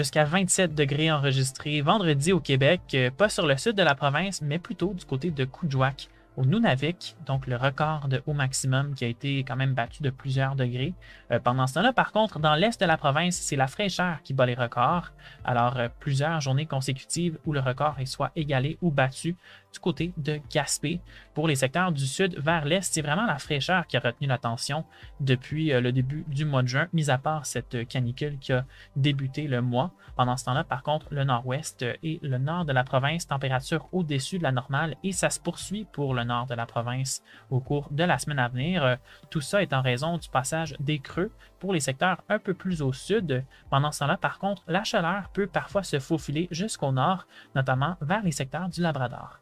jusqu'à 27 degrés enregistrés vendredi au Québec, euh, pas sur le sud de la province, mais plutôt du côté de Coudjouac au Nunavik, donc le record de haut maximum qui a été quand même battu de plusieurs degrés. Euh, pendant ce temps-là, par contre, dans l'est de la province, c'est la fraîcheur qui bat les records. Alors, euh, plusieurs journées consécutives où le record est soit égalé ou battu du côté de Gaspé. Pour les secteurs du sud vers l'est, c'est vraiment la fraîcheur qui a retenu l'attention depuis euh, le début du mois de juin, mis à part cette canicule qui a débuté le mois. Pendant ce temps-là, par contre, le nord-ouest et le nord de la province, température au-dessus de la normale et ça se poursuit pour le nord de la province au cours de la semaine à venir. Euh, tout ça est en raison du passage des creux pour les secteurs un peu plus au sud. Pendant ce temps-là, par contre, la chaleur peut parfois se faufiler jusqu'au nord, notamment vers les secteurs du Labrador.